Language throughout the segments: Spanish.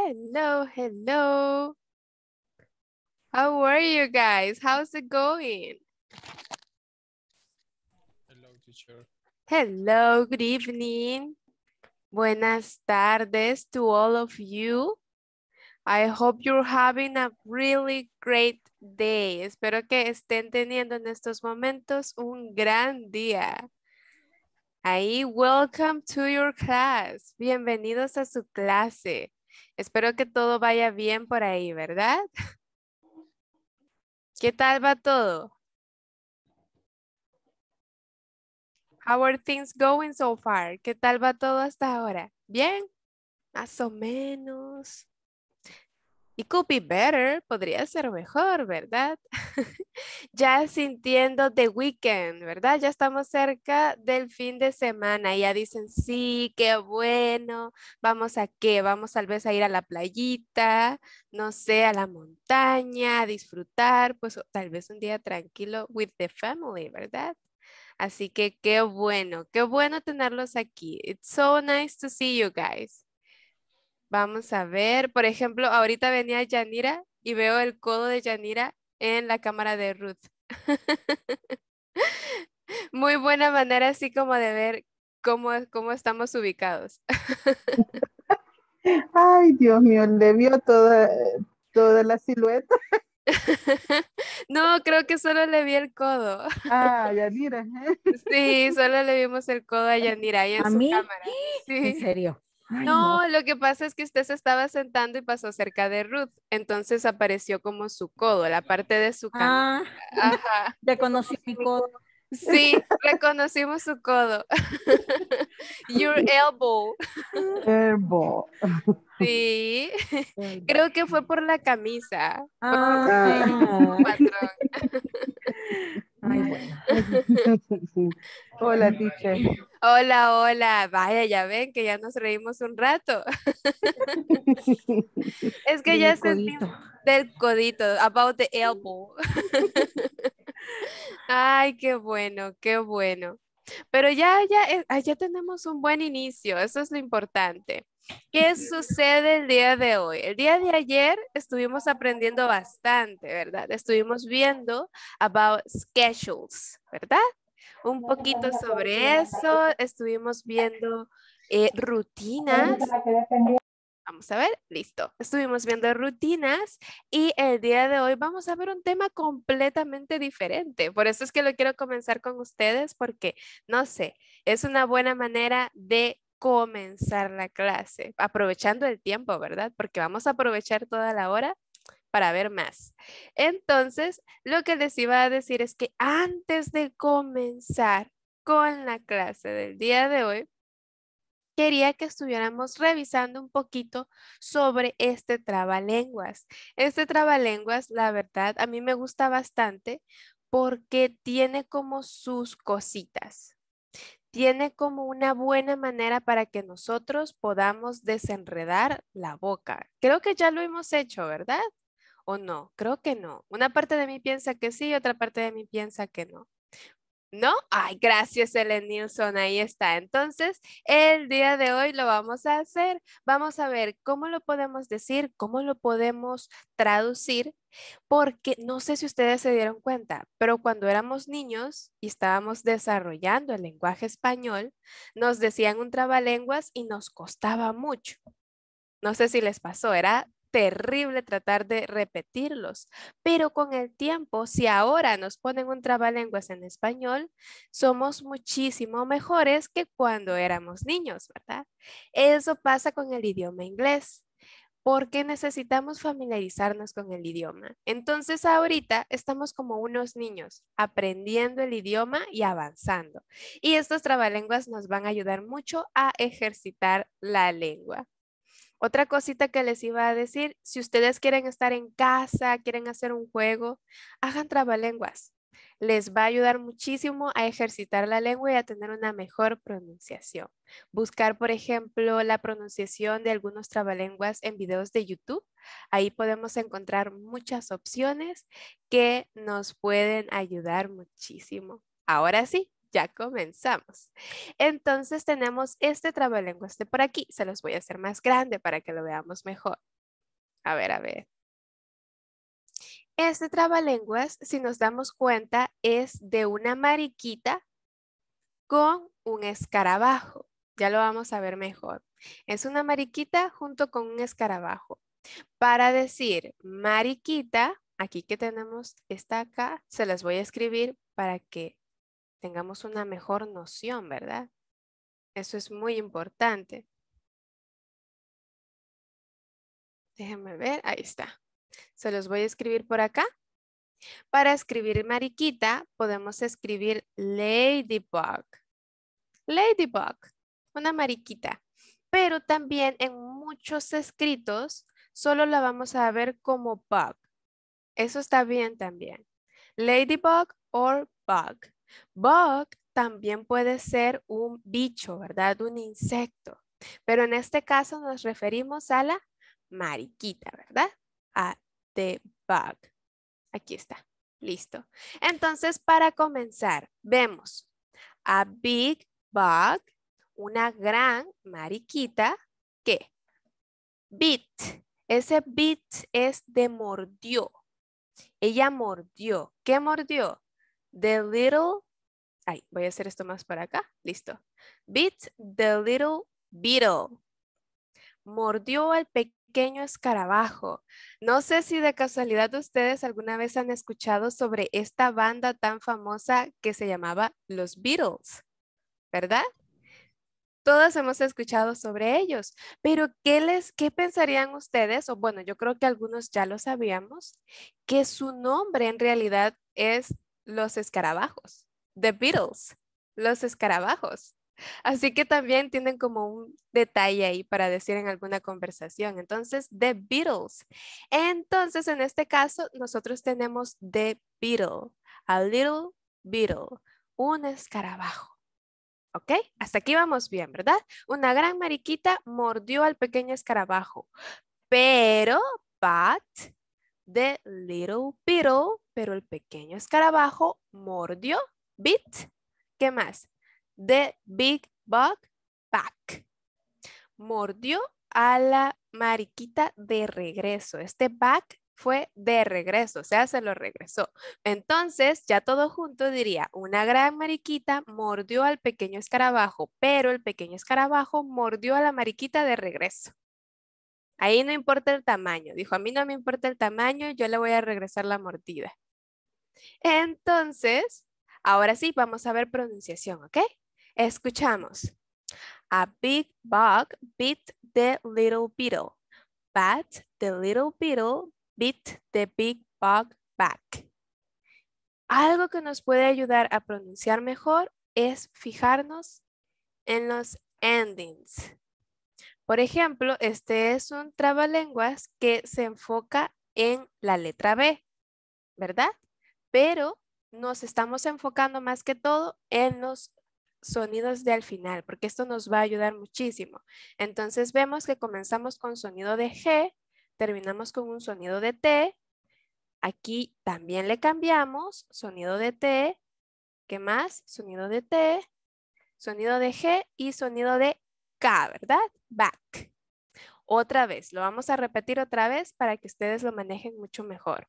Hello, hello. How are you guys? How's it going? Hello, teacher. Hello, good evening. Buenas tardes to all of you. I hope you're having a really great day. Espero que estén teniendo en estos momentos un gran día. Ahí, welcome to your class. Bienvenidos a su clase. Espero que todo vaya bien por ahí, ¿verdad? ¿Qué tal va todo? How are things going so far? ¿Qué tal va todo hasta ahora? ¿Bien? Más o menos. It could be better, podría ser mejor, ¿verdad? ya sintiendo the weekend, ¿verdad? Ya estamos cerca del fin de semana ya dicen, sí, qué bueno, vamos a qué, vamos tal vez a ir a la playita, no sé, a la montaña, a disfrutar, pues tal vez un día tranquilo with the family, ¿verdad? Así que qué bueno, qué bueno tenerlos aquí. It's so nice to see you guys. Vamos a ver, por ejemplo, ahorita venía Yanira y veo el codo de Yanira en la cámara de Ruth. Muy buena manera así como de ver cómo, cómo estamos ubicados. Ay, Dios mío, le vio toda, toda la silueta. No, creo que solo le vi el codo. Ah, Yanira. ¿eh? Sí, solo le vimos el codo a Yanira ahí en su cámara. Sí. En serio no, lo que pasa es que usted se estaba sentando y pasó cerca de Ruth, entonces apareció como su codo, la parte de su cama. Ah, ajá. Reconocí mi codo. Sí, reconocimos su codo. Your elbow. Elbow. Sí, creo que fue por la camisa. Ah, hola, Hola, hola. Vaya, ya ven que ya nos reímos un rato. es que ya es del codito, about the elbow. Ay, qué bueno, qué bueno. Pero ya, ya, eh, ah, ya tenemos un buen inicio, eso es lo importante. ¿Qué sucede el día de hoy? El día de ayer estuvimos aprendiendo bastante, ¿verdad? Estuvimos viendo about schedules, ¿verdad? Un poquito sobre eso, estuvimos viendo eh, rutinas. Vamos a ver, listo. Estuvimos viendo rutinas y el día de hoy vamos a ver un tema completamente diferente. Por eso es que lo quiero comenzar con ustedes porque, no sé, es una buena manera de comenzar la clase, aprovechando el tiempo, ¿verdad? Porque vamos a aprovechar toda la hora para ver más. Entonces, lo que les iba a decir es que antes de comenzar con la clase del día de hoy, quería que estuviéramos revisando un poquito sobre este trabalenguas. Este trabalenguas, la verdad, a mí me gusta bastante porque tiene como sus cositas, tiene como una buena manera para que nosotros podamos desenredar la boca. Creo que ya lo hemos hecho, ¿verdad? ¿O no? Creo que no. Una parte de mí piensa que sí, otra parte de mí piensa que no. ¿No? Ay, gracias, Ellen Nilsson. Ahí está. Entonces, el día de hoy lo vamos a hacer. Vamos a ver cómo lo podemos decir, cómo lo podemos traducir, porque no sé si ustedes se dieron cuenta, pero cuando éramos niños y estábamos desarrollando el lenguaje español, nos decían un trabalenguas y nos costaba mucho. No sé si les pasó, era terrible tratar de repetirlos, pero con el tiempo, si ahora nos ponen un trabalenguas en español, somos muchísimo mejores que cuando éramos niños, ¿verdad? Eso pasa con el idioma inglés porque necesitamos familiarizarnos con el idioma. Entonces ahorita estamos como unos niños, aprendiendo el idioma y avanzando. Y estos trabalenguas nos van a ayudar mucho a ejercitar la lengua. Otra cosita que les iba a decir, si ustedes quieren estar en casa, quieren hacer un juego, hagan trabalenguas. Les va a ayudar muchísimo a ejercitar la lengua y a tener una mejor pronunciación. Buscar, por ejemplo, la pronunciación de algunos trabalenguas en videos de YouTube. Ahí podemos encontrar muchas opciones que nos pueden ayudar muchísimo. Ahora sí, ya comenzamos. Entonces tenemos este trabalenguas de por aquí. Se los voy a hacer más grande para que lo veamos mejor. A ver, a ver. Este trabalenguas, si nos damos cuenta, es de una mariquita con un escarabajo. Ya lo vamos a ver mejor. Es una mariquita junto con un escarabajo. Para decir mariquita, aquí que tenemos esta acá, se las voy a escribir para que tengamos una mejor noción, ¿verdad? Eso es muy importante. Déjenme ver, ahí está. Se los voy a escribir por acá. Para escribir mariquita, podemos escribir ladybug. Ladybug, una mariquita. Pero también en muchos escritos, solo la vamos a ver como bug. Eso está bien también. Ladybug or bug. Bug también puede ser un bicho, ¿verdad? Un insecto. Pero en este caso nos referimos a la mariquita, ¿verdad? A the bug. Aquí está. Listo. Entonces, para comenzar, vemos a big bug, una gran mariquita que bit. Ese bit es de mordió. Ella mordió. ¿Qué mordió? the little, ay, voy a hacer esto más para acá, listo. Beat the little beetle. Mordió al pequeño escarabajo. No sé si de casualidad ustedes alguna vez han escuchado sobre esta banda tan famosa que se llamaba Los Beatles, ¿verdad? Todos hemos escuchado sobre ellos, pero ¿qué, les, ¿qué pensarían ustedes? O bueno, yo creo que algunos ya lo sabíamos, que su nombre en realidad es los escarabajos. The Beatles, los escarabajos. Así que también tienen como un detalle ahí para decir en alguna conversación. Entonces, The Beatles. Entonces, en este caso, nosotros tenemos The beetle, a little beetle, un escarabajo. ¿Ok? Hasta aquí vamos bien, ¿verdad? Una gran mariquita mordió al pequeño escarabajo, pero, but, The little beetle, pero el pequeño escarabajo mordió, bit, ¿qué más? The big bug back. Mordió a la mariquita de regreso. Este back fue de regreso, o sea, se lo regresó. Entonces, ya todo junto diría, una gran mariquita mordió al pequeño escarabajo, pero el pequeño escarabajo mordió a la mariquita de regreso. Ahí no importa el tamaño. Dijo, a mí no me importa el tamaño, yo le voy a regresar la mordida. Entonces, ahora sí, vamos a ver pronunciación, ¿ok? Escuchamos. A big bug bit the little beetle, but the little beetle bit the big bug back. Algo que nos puede ayudar a pronunciar mejor es fijarnos en los endings. Por ejemplo, este es un trabalenguas que se enfoca en la letra B, ¿verdad? Pero nos estamos enfocando más que todo en los sonidos de al final, porque esto nos va a ayudar muchísimo. Entonces vemos que comenzamos con sonido de G, terminamos con un sonido de T, aquí también le cambiamos sonido de T, ¿qué más? Sonido de T, sonido de G y sonido de K, ¿verdad? back. Otra vez, lo vamos a repetir otra vez para que ustedes lo manejen mucho mejor.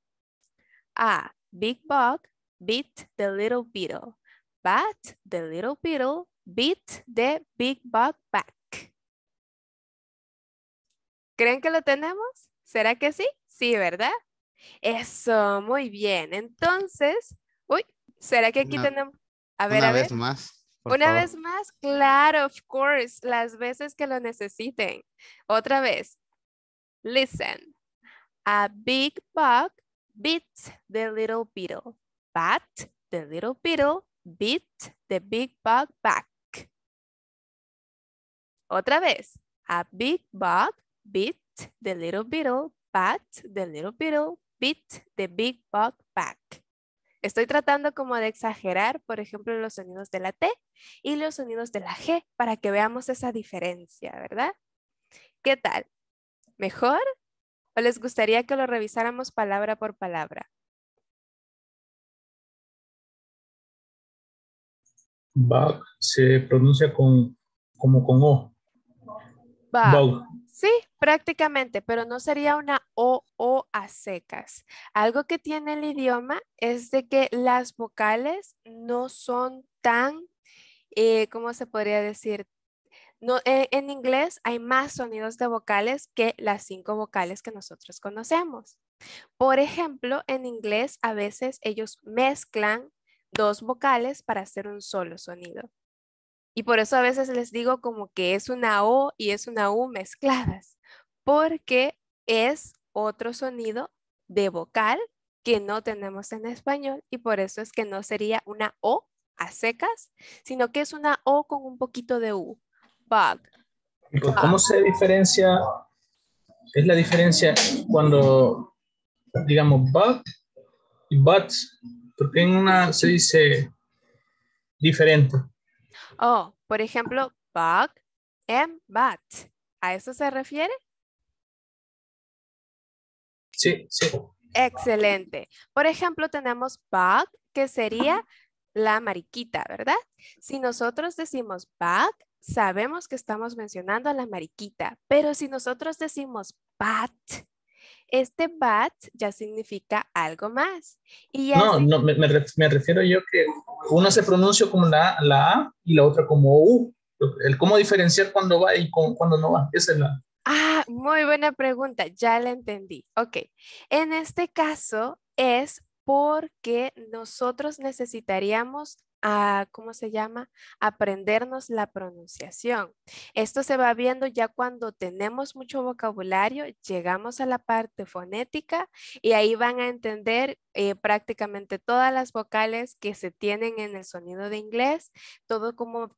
A, ah, big bug beat the little beetle. But the little beetle beat the big bug back. ¿Creen que lo tenemos? ¿Será que sí? Sí, ¿verdad? Eso, muy bien. Entonces, uy, ¿será que aquí tenemos? A ver, Una a ver. vez más. Una vez más, claro, of course, las veces que lo necesiten. Otra vez. Listen. A big bug beat the little beetle, but the little beetle beat the big bug back. Otra vez. A big bug beat the little beetle, but the little beetle beat the big bug back estoy tratando como de exagerar, por ejemplo, los sonidos de la T y los sonidos de la G para que veamos esa diferencia, ¿verdad? ¿Qué tal? ¿Mejor? ¿O les gustaría que lo revisáramos palabra por palabra? Bug se pronuncia con, como con O. Bug. Sí, Prácticamente, pero no sería una O o a secas. Algo que tiene el idioma es de que las vocales no son tan, eh, ¿cómo se podría decir? No, eh, en inglés hay más sonidos de vocales que las cinco vocales que nosotros conocemos. Por ejemplo, en inglés a veces ellos mezclan dos vocales para hacer un solo sonido. Y por eso a veces les digo como que es una O y es una U mezcladas porque es otro sonido de vocal que no tenemos en español y por eso es que no sería una O a secas, sino que es una O con un poquito de U. Bug. ¿Cómo se diferencia? Es la diferencia cuando, digamos, bug y but, porque en una se dice diferente. Oh, por ejemplo, bug and but. ¿A eso se refiere? Sí, sí. Excelente. Por ejemplo, tenemos bug, que sería la mariquita, ¿verdad? Si nosotros decimos bug, sabemos que estamos mencionando a la mariquita, pero si nosotros decimos bat, este bat ya significa algo más. no, no me, refiero yo que uno se pronuncia como la, la A y la otra como U. El cómo diferenciar cuando va y cuando no va. Esa es la, Ah, muy buena pregunta, ya la entendí. Ok, en este caso es porque nosotros necesitaríamos a, ¿cómo se llama? Aprendernos la pronunciación. Esto se va viendo ya cuando tenemos mucho vocabulario, llegamos a la parte fonética y ahí van a entender eh, prácticamente todas las vocales que se tienen en el sonido de inglés, todo cómo,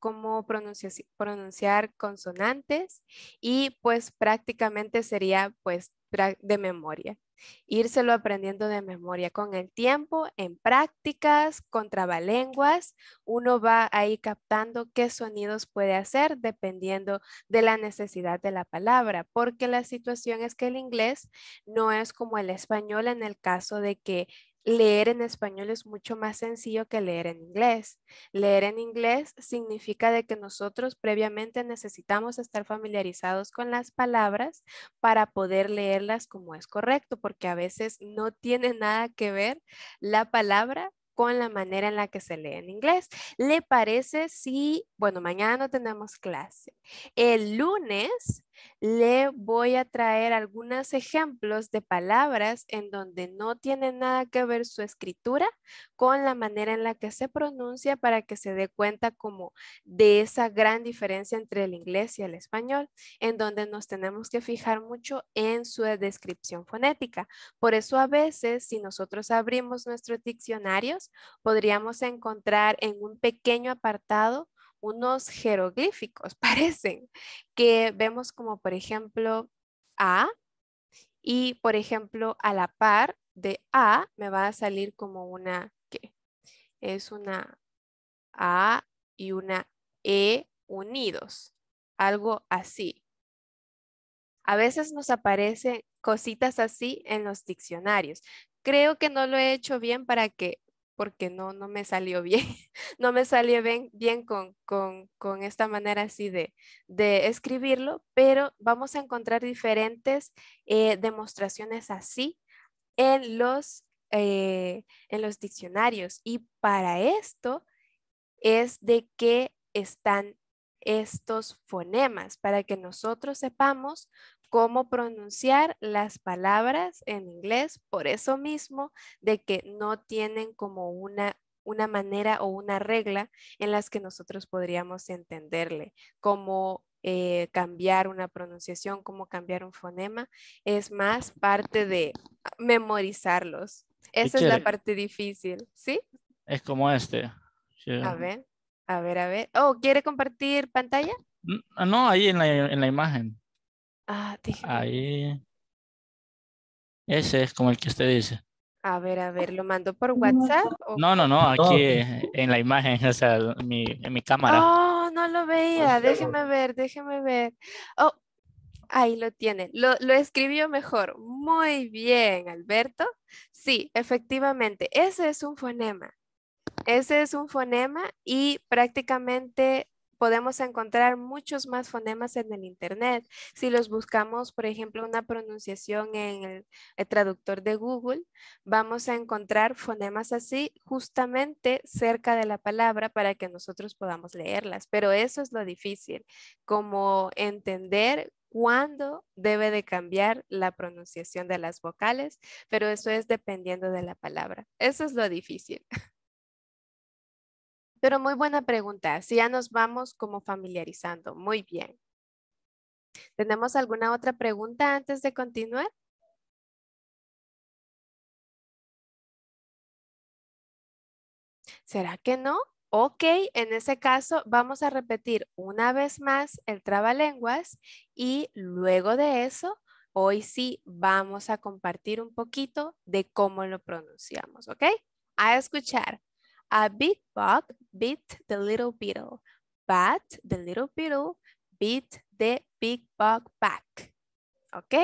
pronunciar, pronunciar consonantes y pues prácticamente sería pues de memoria írselo aprendiendo de memoria. Con el tiempo, en prácticas, con trabalenguas, uno va ahí captando qué sonidos puede hacer dependiendo de la necesidad de la palabra, porque la situación es que el inglés no es como el español en el caso de que leer en español es mucho más sencillo que leer en inglés. Leer en inglés significa de que nosotros previamente necesitamos estar familiarizados con las palabras para poder leerlas como es correcto, porque a veces no tiene nada que ver la palabra con la manera en la que se lee en inglés. ¿Le parece si, bueno, mañana no tenemos clase? El lunes le voy a traer algunos ejemplos de palabras en donde no tiene nada que ver su escritura con la manera en la que se pronuncia para que se dé cuenta como de esa gran diferencia entre el inglés y el español, en donde nos tenemos que fijar mucho en su descripción fonética. Por eso a veces si nosotros abrimos nuestros diccionarios, podríamos encontrar en un pequeño apartado unos jeroglíficos, parecen, que vemos como por ejemplo A y por ejemplo a la par de A me va a salir como una que es una A y una E unidos, algo así. A veces nos aparecen cositas así en los diccionarios. Creo que no lo he hecho bien para que porque no, no me salió bien, no me salió bien, bien con, esta manera así de, escribirlo, pero vamos a encontrar diferentes eh, demostraciones así en los, eh, en los diccionarios. Y para esto es de que están estos fonemas para que nosotros sepamos cómo pronunciar las palabras en inglés, por eso mismo de que no tienen como una, una manera o una regla en las que nosotros podríamos entenderle, Cómo eh, cambiar una pronunciación, cómo cambiar un fonema, es más parte de memorizarlos. Esa es la parte difícil, ¿sí? Es como este. A ver, a ver, a ver. Oh, ¿quiere compartir pantalla? No, ahí en la imagen. Ah, ahí. Ese es como el que usted dice. A ver, a ver, ¿lo mando por WhatsApp? No, no, no, aquí e-, en la imagen, o sea, en mi cámara. Oh, no lo veía, pues, déjeme ver, déjeme ver. Oh, ahí lo tiene, lo, lo escribió mejor. Muy bien, Alberto. Sí, efectivamente, ese es un fonema. Ese es un fonema y prácticamente podemos encontrar muchos más fonemas en el Internet. Si los buscamos, por ejemplo, una pronunciación en el, traductor de Google, vamos a encontrar fonemas así justamente cerca de la palabra para que nosotros podamos leerlas. Pero eso es lo difícil, como entender cuándo debe de cambiar la pronunciación de las vocales, pero eso es dependiendo de la palabra. Eso es lo difícil. Pero muy buena pregunta. Si ya nos vamos como familiarizando. Muy bien. ¿Tenemos alguna otra pregunta antes de continuar? ¿Será que no? Ok, en ese caso vamos a repetir una vez más el trabalenguas y luego de eso, hoy sí vamos a compartir un poquito de cómo lo pronunciamos, ¿ok? A escuchar. A big bug beat the little beetle, but the little beetle beat the big bug back. ¿Ok?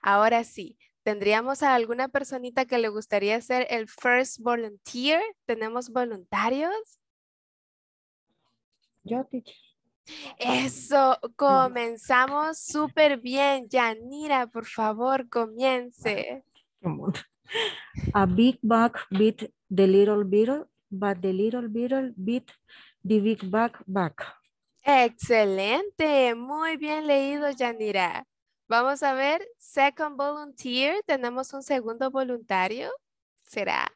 Ahora sí, ¿tendríamos a alguna personita que le gustaría ser el first volunteer? ¿Tenemos voluntarios? Yo, teacher. Eso, comenzamos súper bien. Yanira, por favor, comience. A big bug beat the little beetle, but the little beetle beat the big back. Excelente, muy bien leído, Yanira. Vamos a ver, second volunteer, tenemos un segundo voluntario, ¿será?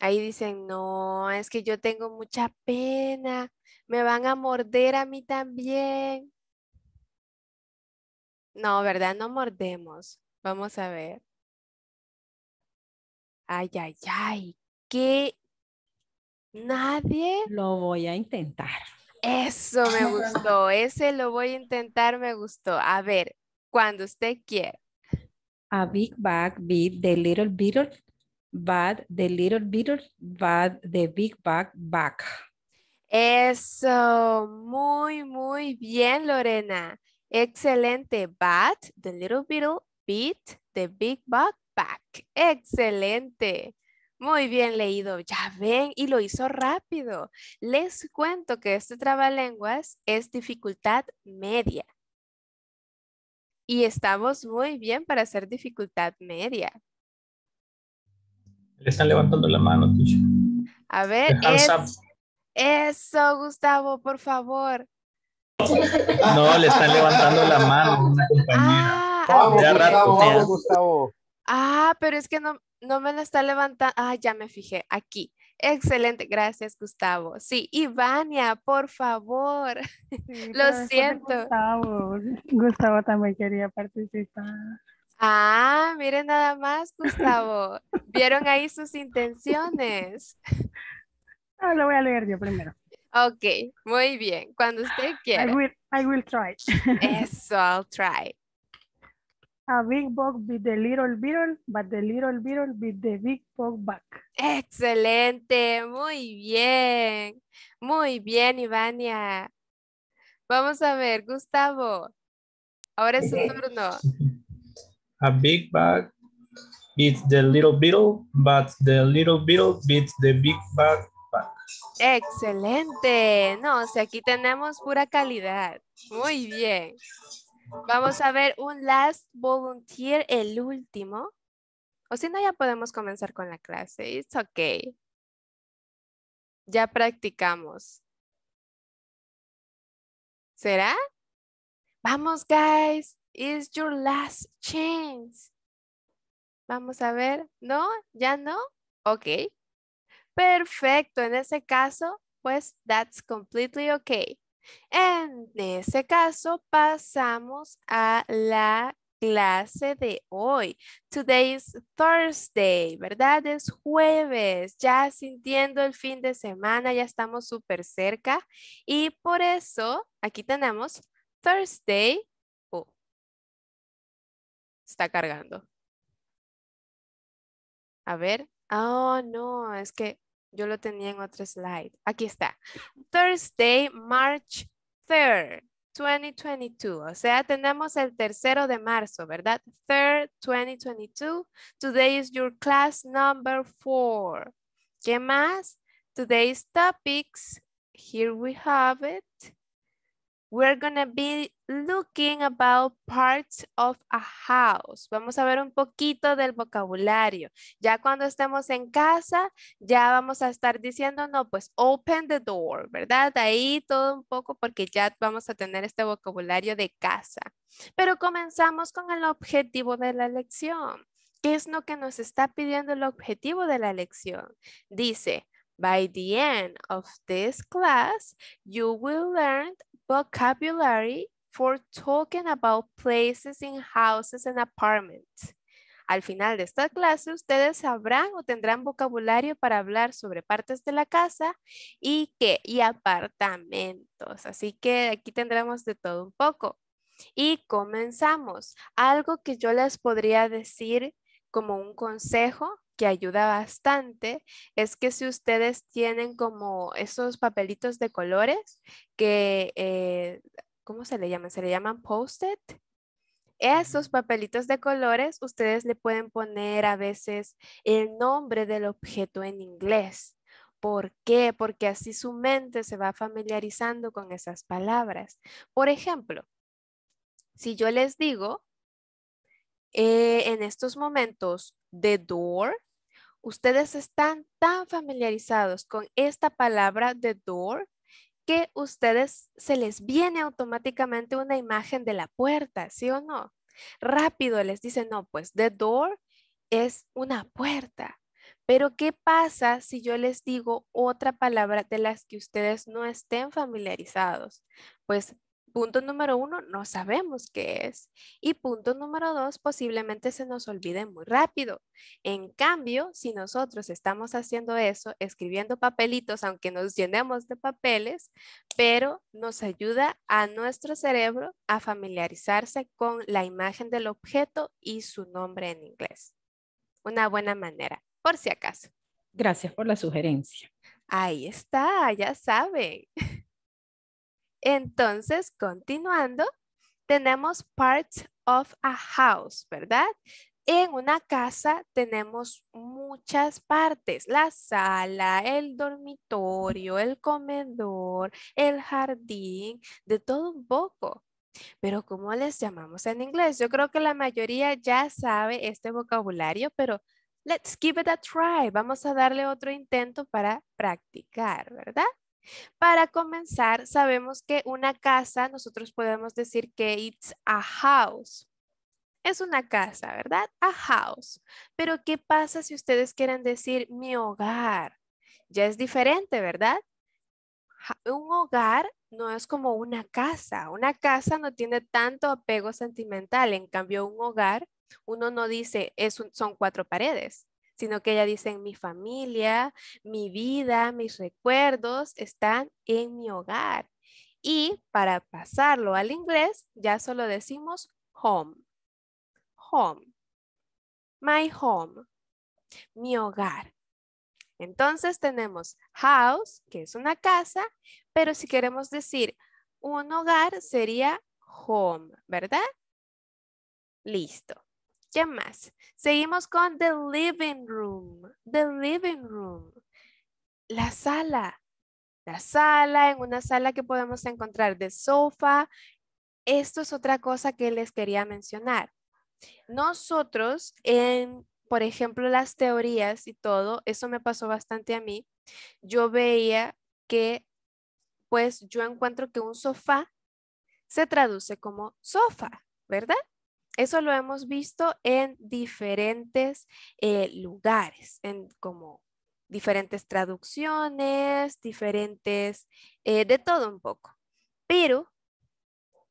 Ahí dicen, no, es que yo tengo mucha pena, me van a morder a mí también. No, ¿verdad? No mordemos. Vamos a ver. Ay, ay, ay, que nadie... Lo voy a intentar. Eso me gustó, ese lo voy a intentar, me gustó. A ver, cuando usted quiera. A big bag beat the little beetle, but the little beetle, but the big bag back. Eso, muy, muy bien, Lorena. Excelente. But the little beetle beat the big bug Excelente. Muy bien leído, ya ven, y lo hizo rápido. Les cuento que este trabalenguas es dificultad media. Y estamos muy bien para hacer dificultad media. Le están levantando la mano, Tisha. A ver, eso, Gustavo, por favor. No, le están levantando la mano ya Gustavo. Ah, pero es que no, no me la está levantando. Ah, ya me fijé, aquí. Excelente, gracias Gustavo. Sí, Ivania, por favor. Lo siento. Gustavo. Gustavo también quería participar. Ah, miren nada más, Gustavo. Vieron ahí sus intenciones. Ah, lo voy a leer yo primero. Ok, muy bien. Cuando usted quiera. I will, I will try. Eso, I'll try. A big bug with the little beetle, but the little beetle with the big bug back. Excelente, muy bien. Muy bien, Ivania. Vamos a ver, Gustavo. Ahora es su eh, turno. A big bug beat the little beetle, but the little beetle beats the big bug back. Excelente. No, o sea, aquí tenemos pura calidad. Muy bien. Vamos a ver un last volunteer, el último. O si no, ya podemos comenzar con la clase. It's okay. Ya practicamos. ¿Será? Vamos, guys. It's your last chance. Vamos a ver. ¿No? ¿Ya no? Ok. Perfecto. En ese caso, pues that's completely okay. En ese caso, pasamos a la clase de hoy. Today is Thursday, ¿verdad? Es jueves, ya sintiendo el fin de semana, ya estamos súper cerca. Y por eso, aquí tenemos Thursday. Oh, está cargando. A ver. Oh, no, es que yo lo tenía en otro slide. Aquí está. Thursday, March 3rd, 2022. O sea, tenemos el tercero de marzo, ¿verdad? 3rd, 2022. Today is your class number four, ¿Qué más? Today's topics. Here we have it. We're gonna be looking about parts of a house. Vamos a ver un poquito del vocabulario. Ya cuando estemos en casa, ya vamos a estar diciendo, no, pues open the door, ¿verdad? Ahí todo un poco porque ya vamos a tener este vocabulario de casa. Pero comenzamos con el objetivo de la lección. ¿Qué es lo que nos está pidiendo el objetivo de la lección? Dice, By the end of this class, you will learn vocabulary for talking about places in houses and apartments. Al final de esta clase, ustedes sabrán o tendrán vocabulario para hablar sobre partes de la casa y, que, y apartamentos. Así que aquí tendremos de todo un poco. Y comenzamos. Algo que yo les podría decir como un consejo que ayuda bastante es que si ustedes tienen como esos papelitos de colores que, eh, ¿cómo se le llaman? ¿Se le llaman post-it? Esos papelitos de colores ustedes le pueden poner a veces el nombre del objeto en inglés. ¿Por qué? Porque así su mente se va familiarizando con esas palabras. Por ejemplo, si yo les digo eh, en estos momentos, the door, Ustedes están tan familiarizados con esta palabra the door que ustedes se les viene automáticamente una imagen de la puerta, ¿sí o no? Rápido les dicen, no, pues the door es una puerta. Pero ¿qué pasa si yo les digo otra palabra de las que ustedes no estén familiarizados? Pues Punto número uno, no sabemos qué es. Y punto número dos, posiblemente se nos olvide muy rápido. En cambio, si nosotros estamos haciendo eso, escribiendo papelitos, aunque nos llenemos de papeles, pero nos ayuda a nuestro cerebro a familiarizarse con la imagen del objeto y su nombre en inglés. Una buena manera, por si acaso. Gracias por la sugerencia. Ahí está, ya sabe Entonces, continuando, tenemos parts of a house, ¿verdad? En una casa tenemos muchas partes, la sala, el dormitorio, el comedor, el jardín, de todo un poco. Pero ¿cómo les llamamos en inglés? Yo creo que la mayoría ya sabe este vocabulario, pero let's give it a try. Vamos a darle otro intento para practicar, ¿verdad? Para comenzar, sabemos que una casa, nosotros podemos decir que it's a house. Es una casa, ¿verdad? A house. Pero ¿qué pasa si ustedes quieren decir mi hogar? Ya es diferente, ¿verdad? Un hogar no es como una casa. Una casa no tiene tanto apego sentimental. En cambio, un hogar, uno no dice, es son cuatro paredes sino que ella dice, mi familia, mi vida, mis recuerdos están en mi hogar. Y para pasarlo al inglés, ya solo decimos home. Home. My home. Mi hogar. Entonces tenemos house, que es una casa, pero si queremos decir un hogar sería home, ¿verdad? Listo. ¿Qué más? Seguimos con the living room. The living room. La sala. La sala, en una sala que podemos encontrar de sofa. Esto es otra cosa que les quería mencionar. Nosotros, en, por ejemplo, las teorías y todo, eso me pasó bastante a mí, yo veía que, pues, yo encuentro que un sofá se traduce como sofa, ¿verdad? Eso lo hemos visto en diferentes eh, lugares, en como diferentes traducciones, diferentes, eh, de todo un poco. Pero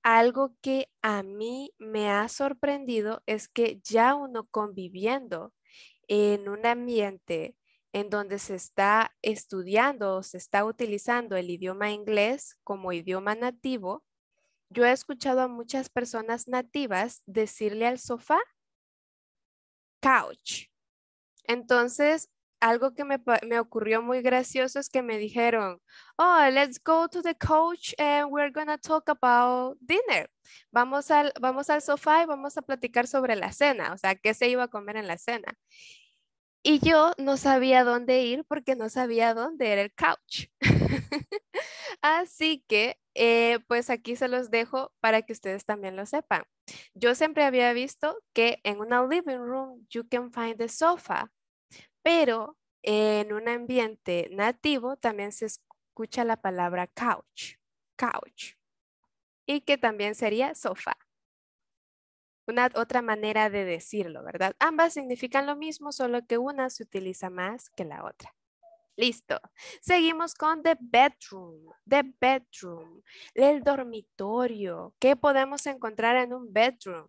algo que a mí me ha sorprendido es que ya uno conviviendo en un ambiente en donde se está estudiando o se está utilizando el idioma inglés como idioma nativo, yo he escuchado a muchas personas nativas decirle al sofá couch. Entonces, algo que me, ocurrió muy gracioso es que me dijeron, oh, let's go to the couch and we're gonna talk about dinner. Vamos al, vamos al sofá y vamos a platicar sobre la cena, o sea, qué se iba a comer en la cena. Y yo no sabía dónde ir porque no sabía dónde era el couch. Así que eh, pues aquí se los dejo para que ustedes también lo sepan. Yo siempre había visto que en una living room you can find the sofa, pero en un ambiente nativo también se escucha la palabra couch, couch, y que también sería sofá. Una otra manera de decirlo, ¿verdad? Ambas significan lo mismo, solo que una se utiliza más que la otra. Listo. Seguimos con the bedroom. The bedroom. El dormitorio. ¿Qué podemos encontrar en un bedroom?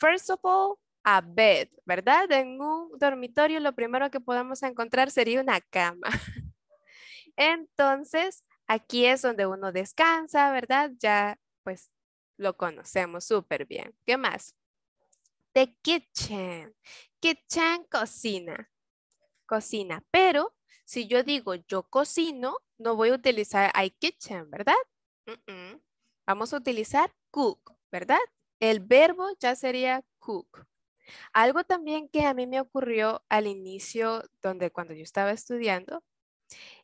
First of all, a bed, ¿verdad? En un dormitorio lo primero que podemos encontrar sería una cama. Entonces, aquí es donde uno descansa, ¿verdad? Ya, pues, lo conocemos súper bien. ¿Qué más? The kitchen. Kitchen, cocina. Cocina, pero si yo digo yo cocino, no voy a utilizar I kitchen, ¿verdad? Vamos a utilizar cook, ¿verdad? El verbo ya sería cook. Algo también que a mí me ocurrió al inicio, donde cuando yo estaba estudiando,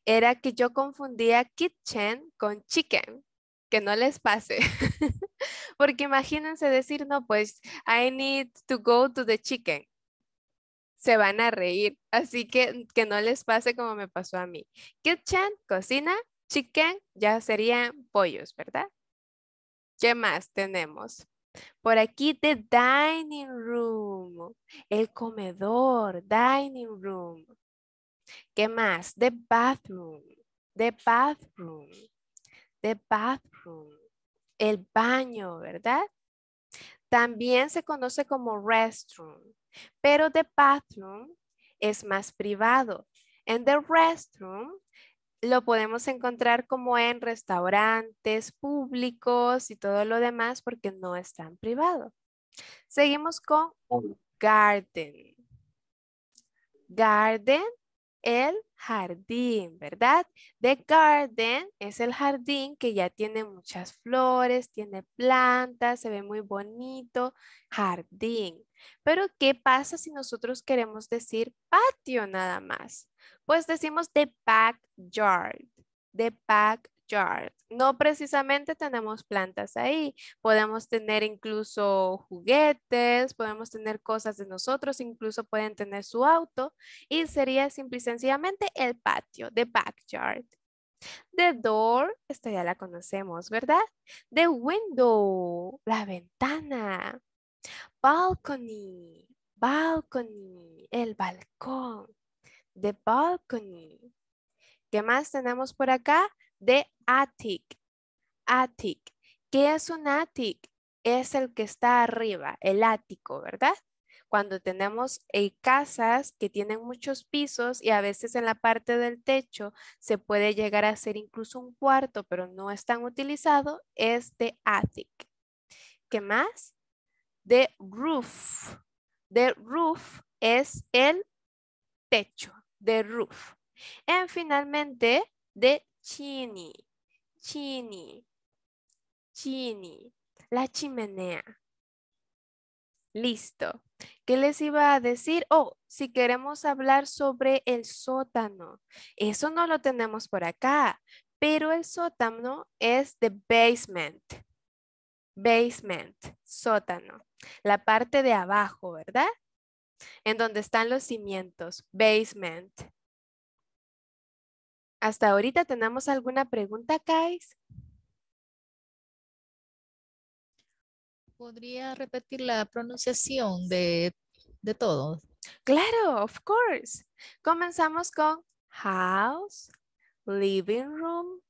era que yo confundía kitchen con chicken, que no les pase. Porque imagínense decir, no, pues, I need to go to the chicken se van a reír. Así que que no les pase como me pasó a mí. Kitchen, cocina, chicken, ya serían pollos, ¿verdad? ¿Qué más tenemos? Por aquí, the dining room, el comedor, dining room. ¿Qué más? The bathroom, the bathroom, the bathroom, el baño, ¿verdad? También se conoce como restroom. Pero the bathroom es más privado. En the restroom lo podemos encontrar como en restaurantes públicos y todo lo demás porque no es tan privado. Seguimos con garden. Garden, el jardín, ¿verdad? The garden es el jardín que ya tiene muchas flores, tiene plantas, se ve muy bonito. Jardín. Pero, ¿qué pasa si nosotros queremos decir patio nada más? Pues decimos the backyard, the backyard. No precisamente tenemos plantas ahí. Podemos tener incluso juguetes, podemos tener cosas de nosotros, incluso pueden tener su auto. Y sería simple y sencillamente el patio, the backyard. The door, esta ya la conocemos, ¿verdad? The window, la ventana balcony, balcony, el balcón, the balcony. ¿Qué más tenemos por acá? The attic, attic. ¿Qué es un attic? Es el que está arriba, el ático, ¿verdad? Cuando tenemos eh, casas que tienen muchos pisos y a veces en la parte del techo se puede llegar a hacer incluso un cuarto, pero no es tan utilizado, es de attic. ¿Qué más? The roof. The roof es el techo. The roof. Y finalmente, the chini. Chini. Chini. La chimenea. Listo. ¿Qué les iba a decir? Oh, si queremos hablar sobre el sótano. Eso no lo tenemos por acá, pero el sótano es the basement basement, sótano, la parte de abajo, ¿verdad? En donde están los cimientos, basement. Hasta ahorita tenemos alguna pregunta, Kais? ¿Podría repetir la pronunciación de, de todo? Claro, of course. Comenzamos con house, living room,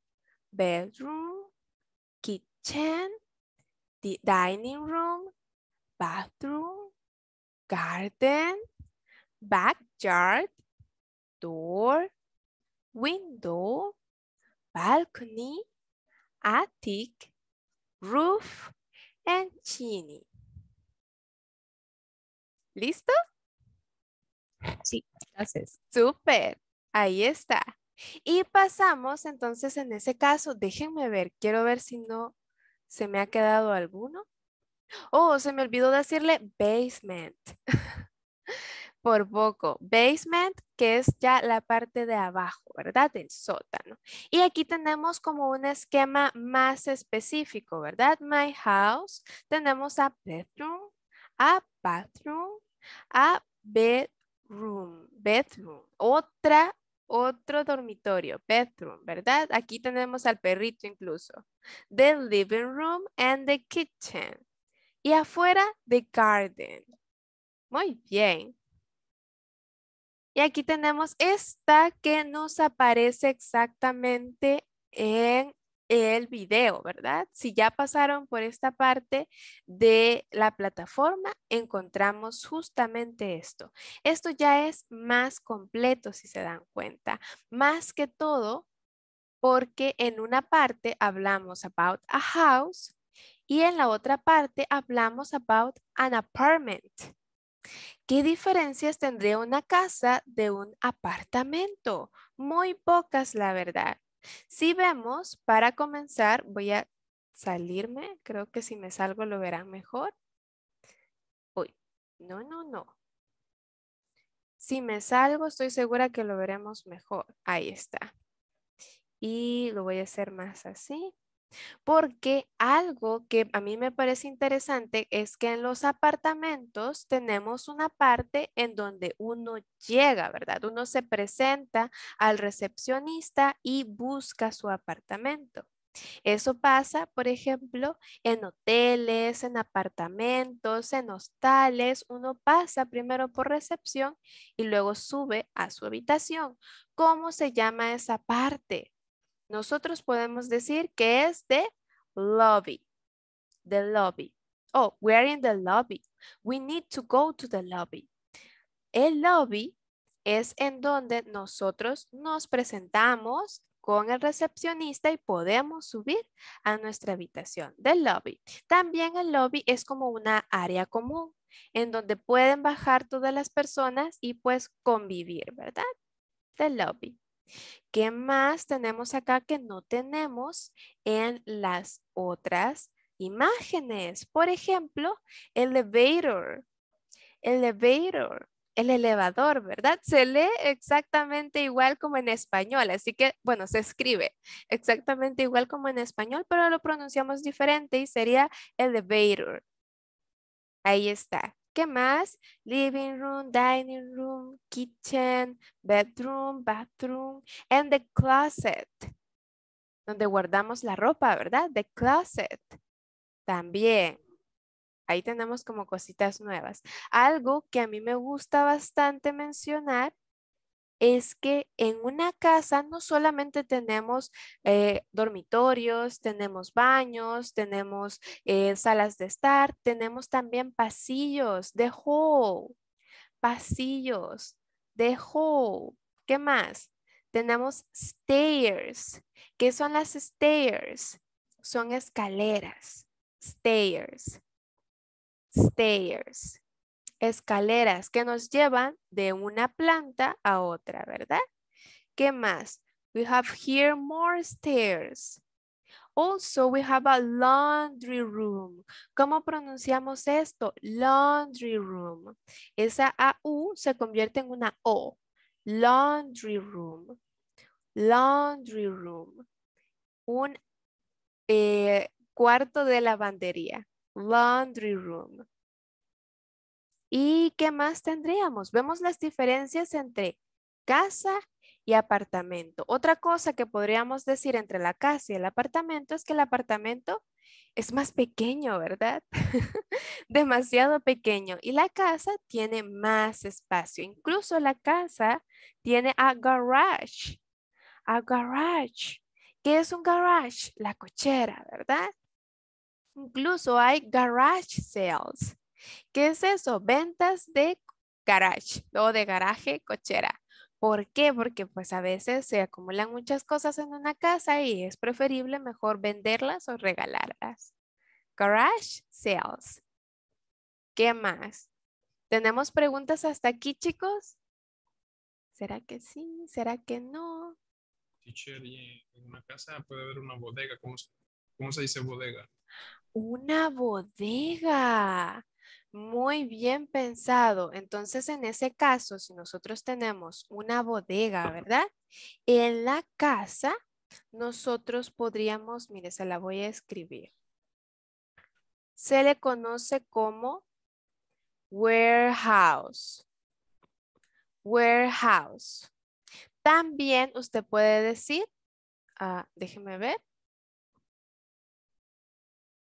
bedroom, kitchen, dining room, bathroom, garden, backyard, door, window, balcony, attic, roof, and chimney. ¿Listo? Sí, gracias. Súper, ahí está. Y pasamos entonces en ese caso, déjenme ver, quiero ver si no ¿Se me ha quedado alguno? Oh, se me olvidó decirle basement. Por poco. Basement, que es ya la parte de abajo, ¿verdad? Del sótano. Y aquí tenemos como un esquema más específico, ¿verdad? My house. Tenemos a bedroom, a bathroom, a bedroom, bedroom. Otra otro dormitorio, bedroom, ¿verdad? Aquí tenemos al perrito incluso. The living room and the kitchen. Y afuera, the garden. Muy bien. Y aquí tenemos esta que nos aparece exactamente en el video, ¿verdad? Si ya pasaron por esta parte de la plataforma, encontramos justamente esto. Esto ya es más completo, si se dan cuenta. Más que todo, porque en una parte hablamos about a house y en la otra parte hablamos about an apartment. ¿Qué diferencias tendría una casa de un apartamento? Muy pocas, la verdad. Si vemos, para comenzar, voy a salirme. Creo que si me salgo lo verán mejor. Uy, no, no, no. Si me salgo, estoy segura que lo veremos mejor. Ahí está. Y lo voy a hacer más así porque algo que a mí me parece interesante es que en los apartamentos tenemos una parte en donde uno llega, ¿verdad? Uno se presenta al recepcionista y busca su apartamento. Eso pasa, por ejemplo, en hoteles, en apartamentos, en hostales. Uno pasa primero por recepción y luego sube a su habitación. ¿Cómo se llama esa parte? Nosotros podemos decir que es de lobby. The lobby. Oh, we're in the lobby. We need to go to the lobby. El lobby es en donde nosotros nos presentamos con el recepcionista y podemos subir a nuestra habitación del lobby. También el lobby es como una área común en donde pueden bajar todas las personas y pues convivir, ¿verdad? The lobby. ¿Qué más tenemos acá que no tenemos en las otras imágenes? Por ejemplo, elevator. Elevator el elevador, ¿verdad? Se lee exactamente igual como en español, así que, bueno, se escribe exactamente igual como en español, pero lo pronunciamos diferente y sería elevator. Ahí está. ¿Qué más? Living room, dining room, kitchen, bedroom, bathroom, and the closet. Donde guardamos la ropa, ¿verdad? The closet. También. Ahí tenemos como cositas nuevas. Algo que a mí me gusta bastante mencionar es que en una casa no solamente tenemos eh, dormitorios, tenemos baños, tenemos eh, salas de estar, tenemos también pasillos de hall, pasillos de hall. ¿Qué más? Tenemos stairs. ¿Qué son las stairs? Son escaleras. Stairs. Stairs escaleras que nos llevan de una planta a otra, ¿verdad? ¿Qué más? We have here more stairs. Also, we have a laundry room. ¿Cómo pronunciamos esto? Laundry room. Esa AU se convierte en una O. Laundry room. Laundry room. Un eh, cuarto de lavandería. Laundry room. ¿Y qué más tendríamos? Vemos las diferencias entre casa y apartamento. Otra cosa que podríamos decir entre la casa y el apartamento es que el apartamento es más pequeño, ¿verdad? Demasiado pequeño. Y la casa tiene más espacio. Incluso la casa tiene a garage. A garage. ¿Qué es un garage? La cochera, ¿verdad? Incluso hay garage sales ¿Qué es eso? Ventas de garage o de garaje cochera. ¿Por qué? Porque pues a veces se acumulan muchas cosas en una casa y es preferible mejor venderlas o regalarlas. Garage sales. ¿Qué más? ¿Tenemos preguntas hasta aquí, chicos? ¿Será que sí? ¿Será que no? en una casa puede haber una bodega. cómo se dice bodega? Una bodega. Muy bien pensado. Entonces, en ese caso, si nosotros tenemos una bodega, ¿verdad? En la casa, nosotros podríamos, mire, se la voy a escribir. Se le conoce como warehouse. Warehouse. También usted puede decir, ah, déjeme ver,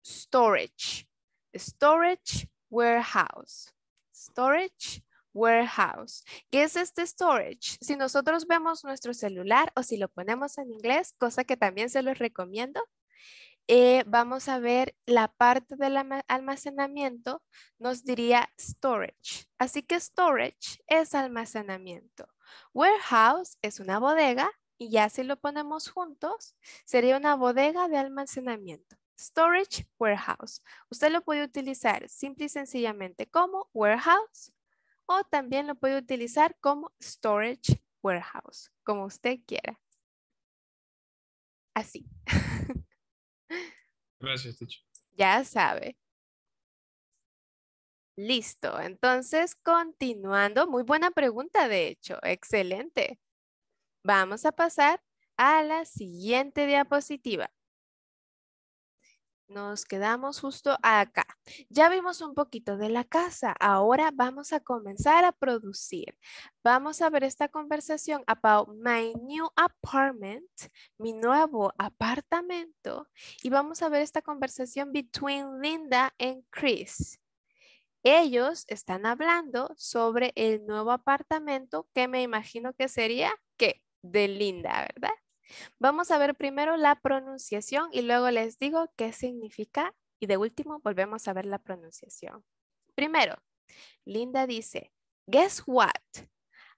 storage. Storage warehouse. Storage, warehouse. ¿Qué es este storage? Si nosotros vemos nuestro celular o si lo ponemos en inglés, cosa que también se los recomiendo, eh, vamos a ver la parte del almacenamiento nos diría storage. Así que storage es almacenamiento. Warehouse es una bodega y ya si lo ponemos juntos, sería una bodega de almacenamiento. Storage Warehouse. Usted lo puede utilizar simple y sencillamente como Warehouse o también lo puede utilizar como Storage Warehouse, como usted quiera. Así. Gracias, teacher. Ya sabe. Listo, entonces continuando, muy buena pregunta de hecho, excelente. Vamos a pasar a la siguiente diapositiva. Nos quedamos justo acá. Ya vimos un poquito de la casa. Ahora vamos a comenzar a producir. Vamos a ver esta conversación about my new apartment, mi nuevo apartamento. Y vamos a ver esta conversación between Linda and Chris. Ellos están hablando sobre el nuevo apartamento que me imagino que sería, ¿qué? De Linda, ¿verdad? Vamos a ver primero la pronunciación y luego les digo qué significa y de último volvemos a ver la pronunciación. Primero, Linda dice, guess what?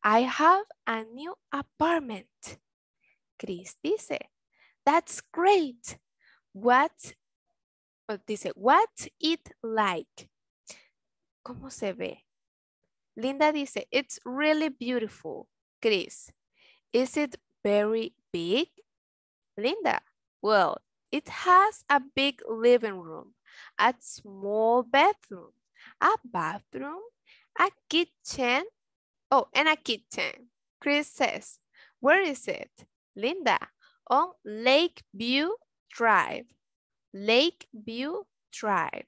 I have a new apartment. Chris dice, that's great. What, dice, what's it like? ¿Cómo se ve? Linda dice, it's really beautiful. Chris, is it very big? Linda, well, it has a big living room, a small bedroom, a bathroom, a kitchen. Oh, and a kitchen. Chris says, where is it? Linda, on Lakeview Drive. Lakeview Drive.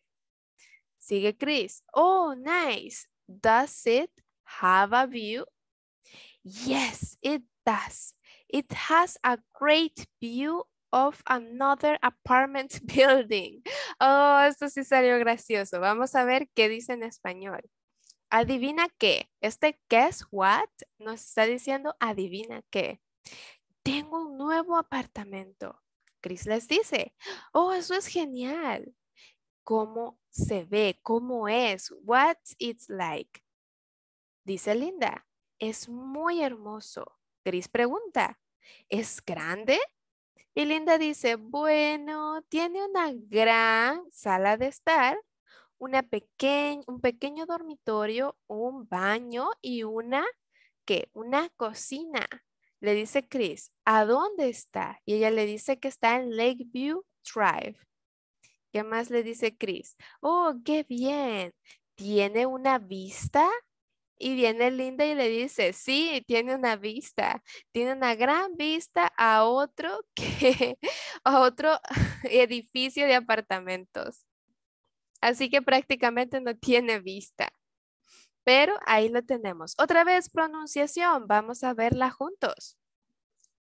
Sigue Chris. Oh, nice. Does it have a view? Yes, it does. It has a great view of another apartment building. Oh, esto sí salió gracioso. Vamos a ver qué dice en español. Adivina qué. Este guess what nos está diciendo adivina qué. Tengo un nuevo apartamento. Chris les dice, oh, eso es genial. ¿Cómo se ve? ¿Cómo es? What's it like? Dice Linda, es muy hermoso. Chris pregunta, ¿Es grande? Y Linda dice, bueno, tiene una gran sala de estar, un pequeño dormitorio, un baño y una, ¿qué? Una cocina. Le dice Chris, ¿a dónde está? Y ella le dice que está en Lakeview Drive. ¿Qué más le dice Chris? Oh, qué bien. Tiene una vista y viene Linda y le dice, sí, tiene una vista, tiene una gran vista a otro, que, a otro edificio de apartamentos. Así que prácticamente no tiene vista. Pero ahí lo tenemos. Otra vez pronunciación. Vamos a verla juntos.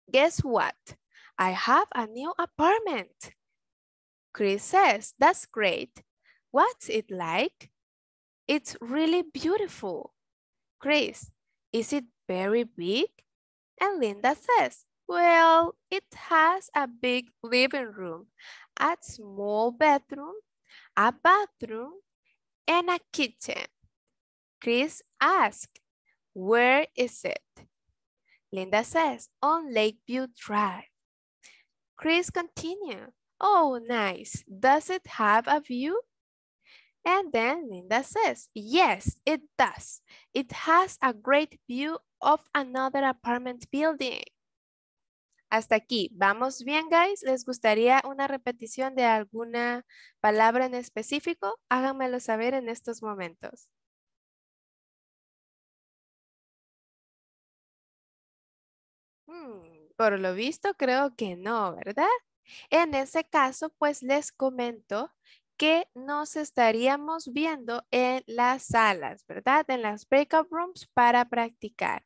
Guess what? I have a new apartment. Chris says, that's great. What's it like? It's really beautiful. Chris, is it very big? And Linda says, well, it has a big living room, a small bedroom, a bathroom, and a kitchen. Chris asks, where is it? Linda says, on Lakeview Drive. Chris continues, oh, nice. Does it have a view? And then Linda says, yes, it does. It has a great view of another apartment building. Hasta aquí. ¿Vamos bien, guys? ¿Les gustaría una repetición de alguna palabra en específico? Háganmelo saber en estos momentos. Hmm, por lo visto, creo que no, ¿verdad? En ese caso, pues les comento que nos estaríamos viendo en las salas, ¿verdad? En las breakout rooms para practicar.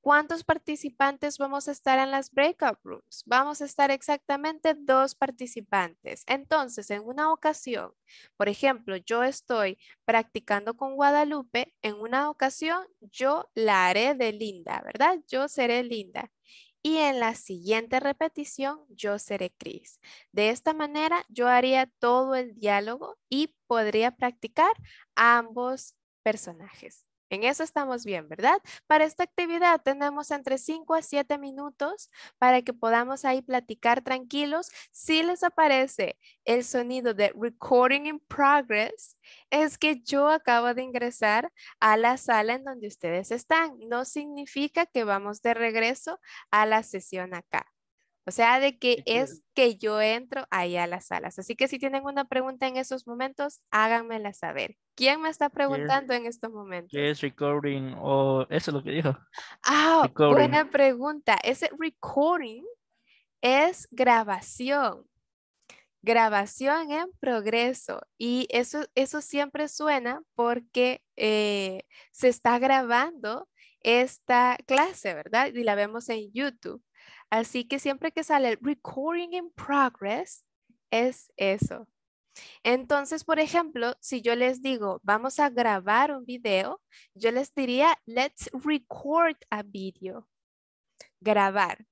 ¿Cuántos participantes vamos a estar en las breakout rooms? Vamos a estar exactamente dos participantes. Entonces, en una ocasión, por ejemplo, yo estoy practicando con Guadalupe, en una ocasión yo la haré de Linda, ¿verdad? Yo seré Linda y en la siguiente repetición yo seré Chris. De esta manera yo haría todo el diálogo y podría practicar ambos personajes. En eso estamos bien, ¿verdad? Para esta actividad tenemos entre 5 a 7 minutos para que podamos ahí platicar tranquilos. Si les aparece el sonido de recording in progress, es que yo acabo de ingresar a la sala en donde ustedes están. No significa que vamos de regreso a la sesión acá. O sea, de que es que yo entro ahí a las salas. Así que si tienen una pregunta en esos momentos, háganmela saber. ¿Quién me está preguntando en estos momentos? ¿Qué es recording? O eso es lo que dijo. Ah, buena pregunta. Ese recording es grabación. Grabación en progreso. Y eso, eso siempre suena porque eh, se está grabando esta clase, ¿verdad? Y la vemos en YouTube. Así que siempre que sale el recording in progress, es eso. Entonces, por ejemplo, si yo les digo, vamos a grabar un video, yo les diría, let's record a video. Grabar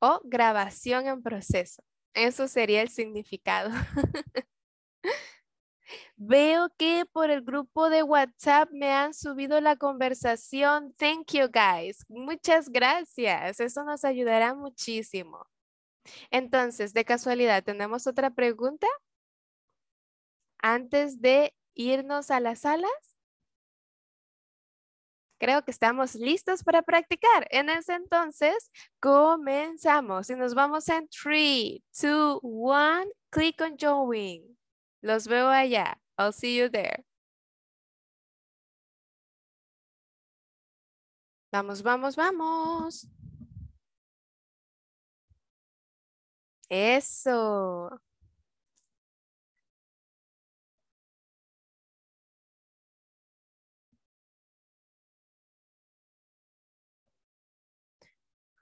o grabación en proceso. Eso sería el significado. Veo que por el grupo de WhatsApp me han subido la conversación. Thank you guys. Muchas gracias. Eso nos ayudará muchísimo. Entonces, de casualidad, ¿tenemos otra pregunta? Antes de irnos a las salas. Creo que estamos listos para practicar. En ese entonces, comenzamos y nos vamos en 3, 2, 1, click on join. Los veo allá. I'll see you there. Vamos, vamos, vamos. Eso.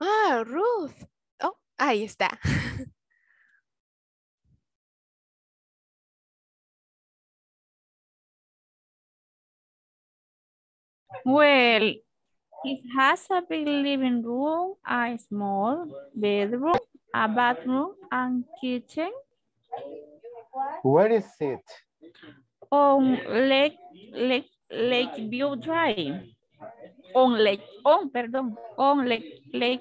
Ah, Ruth. Oh, ahí está. Well, it has a big living room, a small bedroom, a bathroom, and kitchen. Where is it? On Lake, Lake, Lakeview Drive. On Lake, on, perdón, on Lake, Lake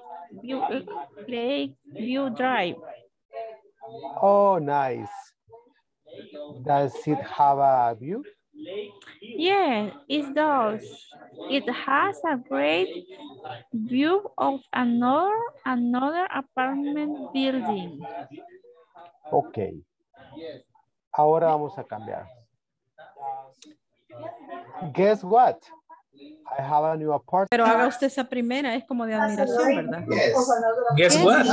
View Drive. Oh, nice. Does it have a view? Yes, it does. It has a great view of another, another apartment building. Ok. Ahora vamos a cambiar. Guess what? I have a new apartment. Pero haga usted esa primera, es como de admiración, ¿verdad? Yes. Guess what?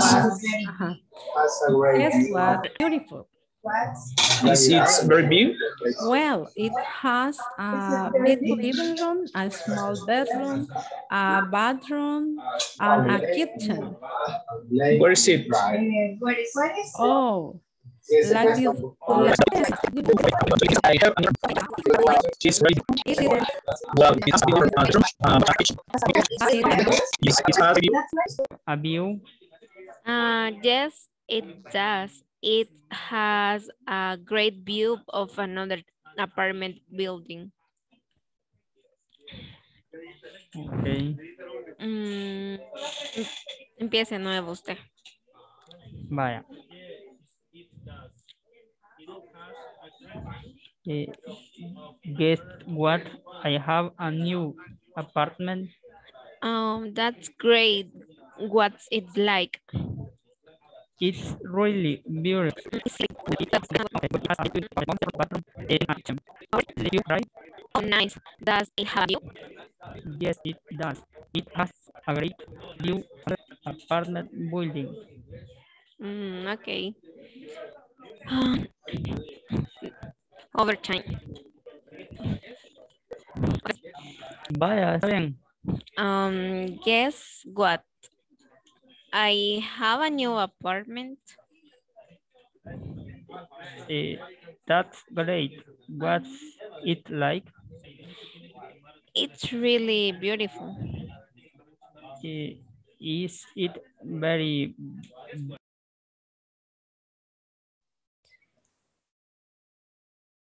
Guess what? Beautiful. Is it very big? Well, it has a big living room, a small bedroom, a bathroom, and a kitchen. Where is it? Oh. I have Well, it's a view. Uh, a view? Uh, yes, it does. It has a great view of another apartment building. Okay. Mm, empiece nuevo usted. Vaya. Eh, guess what? I have a new apartment. Um, that's great. What's it like? It's really beautiful. Oh, nice. Does it have you? Yes, it does. It has a great view apartment building. Mm, okay. Ah. Overtime. está bien. Um, guess what? I have a new apartment. Eh, that's great. What's it like? It's really beautiful. Eh, is it very...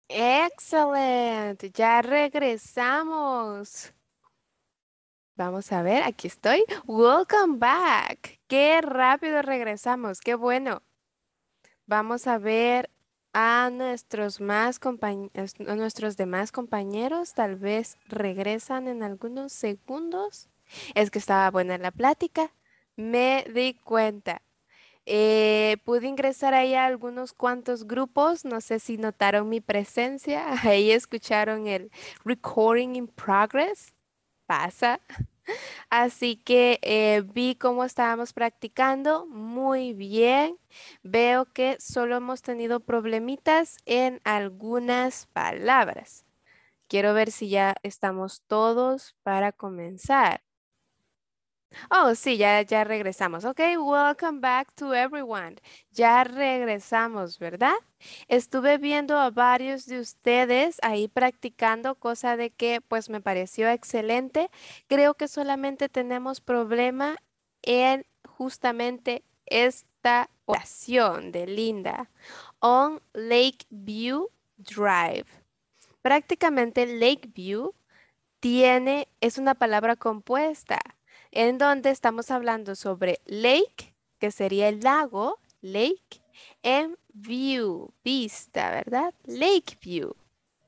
Excellent. ya regresamos. Vamos a ver, aquí estoy. Welcome back. Qué rápido regresamos, qué bueno. Vamos a ver a nuestros, más nuestros demás compañeros. Tal vez regresan en algunos segundos. Es que estaba buena la plática. Me di cuenta. Eh, pude ingresar ahí a algunos cuantos grupos, no sé si notaron mi presencia, ahí escucharon el recording in progress, pasa, Así que eh, vi cómo estábamos practicando muy bien. Veo que solo hemos tenido problemitas en algunas palabras. Quiero ver si ya estamos todos para comenzar. Oh, sí, ya, ya regresamos. Ok, welcome back to everyone. Ya regresamos, ¿verdad? Estuve viendo a varios de ustedes ahí practicando, cosa de que pues me pareció excelente. Creo que solamente tenemos problema en justamente esta oración de Linda. On Lakeview Drive. Prácticamente Lakeview tiene, es una palabra compuesta en donde estamos hablando sobre lake, que sería el lago, lake, en view, vista, ¿verdad? Lake view.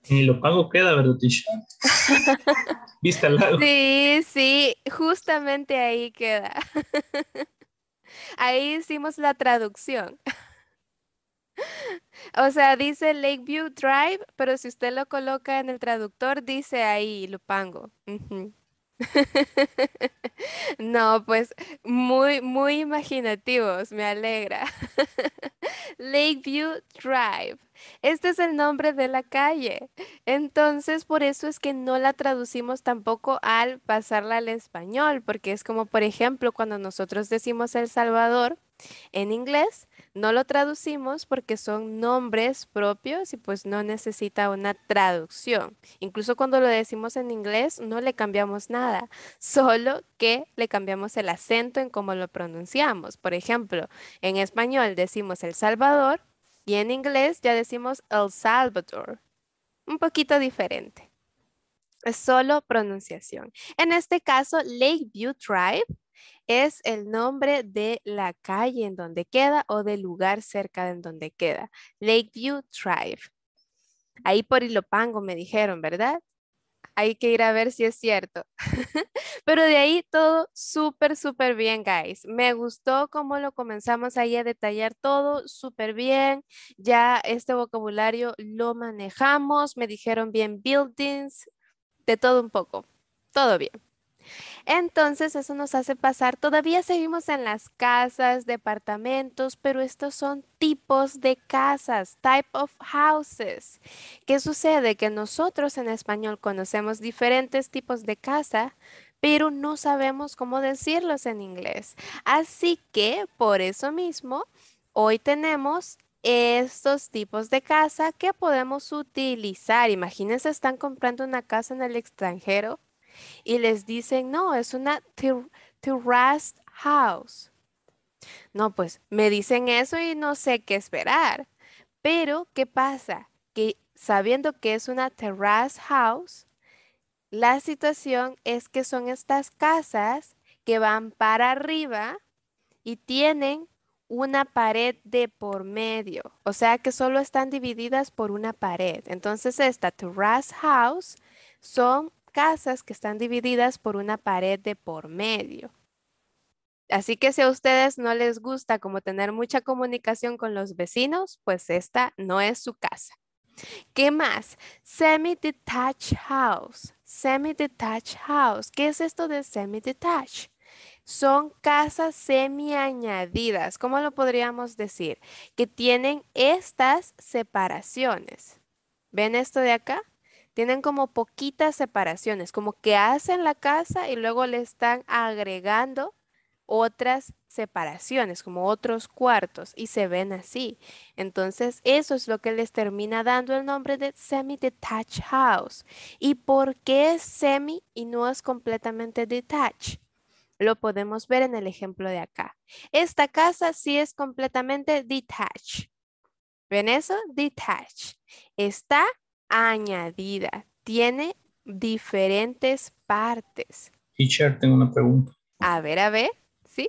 Y lo queda, ¿verdad, Tisha? vista al lago. Sí, sí, justamente ahí queda. ahí hicimos la traducción. O sea, dice Lakeview Drive, pero si usted lo coloca en el traductor, dice ahí Lupango. No, pues muy, muy imaginativos, me alegra. Lakeview Drive. Este es el nombre de la calle. Entonces, por eso es que no la traducimos tampoco al pasarla al español, porque es como, por ejemplo, cuando nosotros decimos El Salvador en inglés, no lo traducimos porque son nombres propios y pues no necesita una traducción. Incluso cuando lo decimos en inglés no le cambiamos nada, solo que le cambiamos el acento en cómo lo pronunciamos. Por ejemplo, en español decimos El Salvador y en inglés ya decimos El Salvador. Un poquito diferente. Es solo pronunciación. En este caso, Lakeview Tribe es el nombre de la calle en donde queda o del lugar cerca de en donde queda. Lakeview Drive. Ahí por Ilopango me dijeron, ¿verdad? Hay que ir a ver si es cierto. Pero de ahí todo súper, súper bien, guys. Me gustó cómo lo comenzamos ahí a detallar todo súper bien. Ya este vocabulario lo manejamos. Me dijeron bien buildings, de todo un poco. Todo bien. Entonces eso nos hace pasar, todavía seguimos en las casas, departamentos, pero estos son tipos de casas, type of houses. ¿Qué sucede? Que nosotros en español conocemos diferentes tipos de casa, pero no sabemos cómo decirlos en inglés. Así que por eso mismo, hoy tenemos estos tipos de casa que podemos utilizar. Imagínense, están comprando una casa en el extranjero y les dicen, no, es una house. No, pues me dicen eso y no sé qué esperar. Pero, ¿qué pasa? Que sabiendo que es una terrace house, la situación es que son estas casas que van para arriba y tienen una pared de por medio, o sea que solo están divididas por una pared. Entonces esta terrace house son casas que están divididas por una pared de por medio. Así que si a ustedes no les gusta como tener mucha comunicación con los vecinos, pues esta no es su casa. ¿Qué más? Semi-detached house. Semi-detached house. ¿Qué es esto de semi-detached? Son casas semi-añadidas. ¿Cómo lo podríamos decir? Que tienen estas separaciones. ¿Ven esto de acá? tienen como poquitas separaciones, como que hacen la casa y luego le están agregando otras separaciones, como otros cuartos, y se ven así. Entonces, eso es lo que les termina dando el nombre de semi-detached house. ¿Y por qué es semi y no es completamente detached? Lo podemos ver en el ejemplo de acá. Esta casa sí es completamente detached. ¿Ven eso? Detached. Está añadida. Tiene diferentes partes. Teacher, tengo una pregunta. A ver, a ver, ¿sí?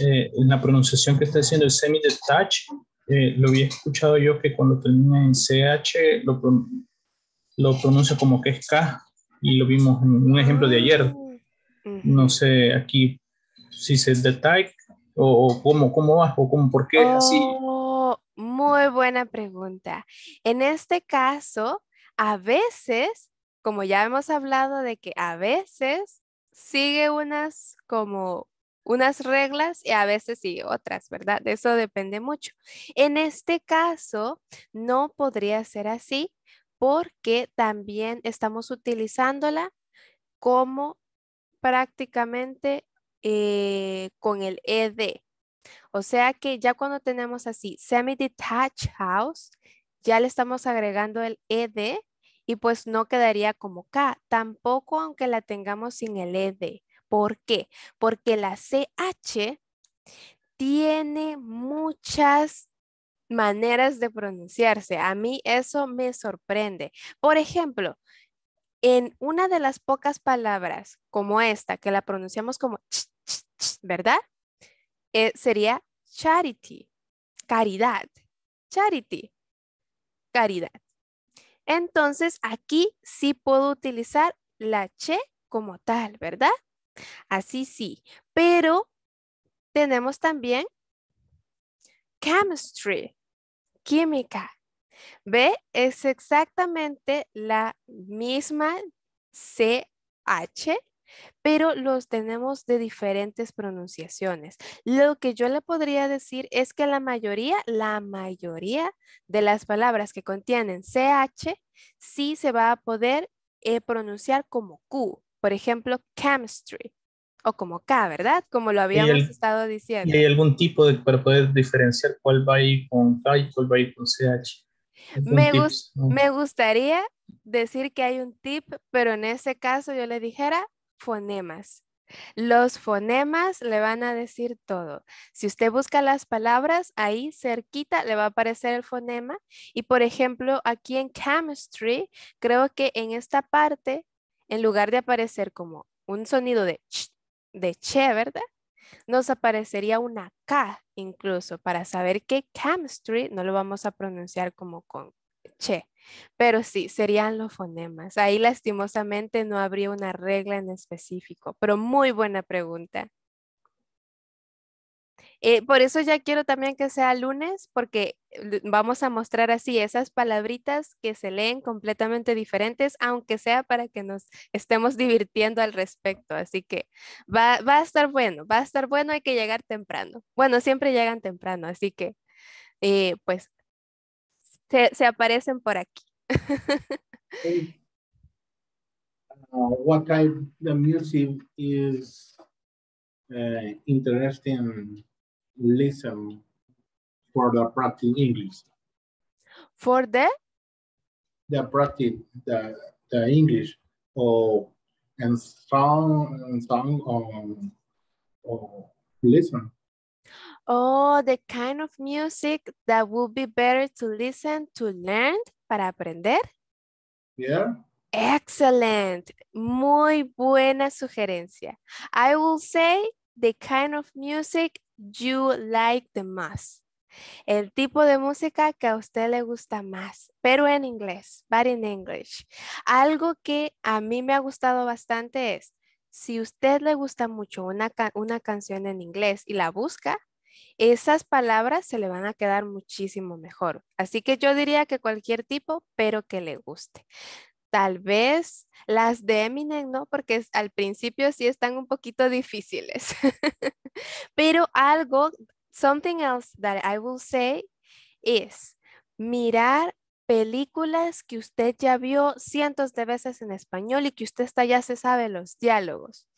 Eh, en la pronunciación que está haciendo el semi-detach, eh, lo había escuchado yo que cuando termina en CH lo, pronuncia como que es K y lo vimos en un ejemplo de ayer. Ah, no sé aquí si se detach o, o cómo, cómo va o cómo, por qué oh, así. Muy buena pregunta. En este caso, a veces, como ya hemos hablado de que a veces sigue unas como unas reglas y a veces sigue otras, ¿verdad? De eso depende mucho. En este caso, no podría ser así porque también estamos utilizándola como prácticamente eh, con el ED. O sea que ya cuando tenemos así semi-detached house, ya le estamos agregando el ED y pues no quedaría como K, tampoco aunque la tengamos sin el ED. ¿Por qué? Porque la CH tiene muchas maneras de pronunciarse. A mí eso me sorprende. Por ejemplo, en una de las pocas palabras como esta, que la pronunciamos como ch, ¿verdad? Eh, sería charity, caridad, charity, caridad. Entonces aquí sí puedo utilizar la che como tal, ¿verdad? Así sí, pero tenemos también chemistry, química. ¿Ve? Es exactamente la misma CH pero los tenemos de diferentes pronunciaciones. Lo que yo le podría decir es que la mayoría, la mayoría de las palabras que contienen CH sí se va a poder eh, pronunciar como Q, por ejemplo, chemistry o como K, ¿verdad? Como lo habíamos estado diciendo. ¿Y hay algún tipo de, para poder diferenciar cuál va a ir con K y cuál va a ir con CH? me gustaría decir que hay un tip, pero en ese caso yo le dijera, fonemas. Los fonemas le van a decir todo. Si usted busca las palabras, ahí cerquita le va a aparecer el fonema. Y por ejemplo, aquí en chemistry, creo que en esta parte, en lugar de aparecer como un sonido de ch, de che, ¿verdad? Nos aparecería una K incluso para saber que chemistry no lo vamos a pronunciar como con che. Pero sí, serían los fonemas. Ahí lastimosamente no habría una regla en específico, pero muy buena pregunta. Eh, por eso ya quiero también que sea lunes, porque eh, vamos a mostrar así esas palabritas que se leen completamente diferentes, aunque sea para que nos estemos divirtiendo al respecto. Así que va, a estar bueno, va a estar bueno, hay que llegar temprano. Bueno, siempre llegan temprano, así que eh, pues se, se aparecen por aquí. uh, what kind of music is uh, interesting listen for the practice English? For the? The practice, the, the English or and song and song um, or listen. Oh, the kind of music that would be better to listen to learn, para aprender. Yeah. Excellent. Muy buena sugerencia. I will say the kind of music you like the most. El tipo de música que a usted le gusta más, pero en inglés, but in English. Algo que a mí me ha gustado bastante es, si usted le gusta mucho una, una canción en inglés y la busca, esas palabras se le van a quedar muchísimo mejor. Así que yo diría que cualquier tipo, pero que le guste. Tal vez las de Eminem, ¿no? Porque al principio sí están un poquito difíciles. pero algo, something else that I will say es mirar películas que usted ya vio cientos de veces en español y que usted ya se sabe los diálogos.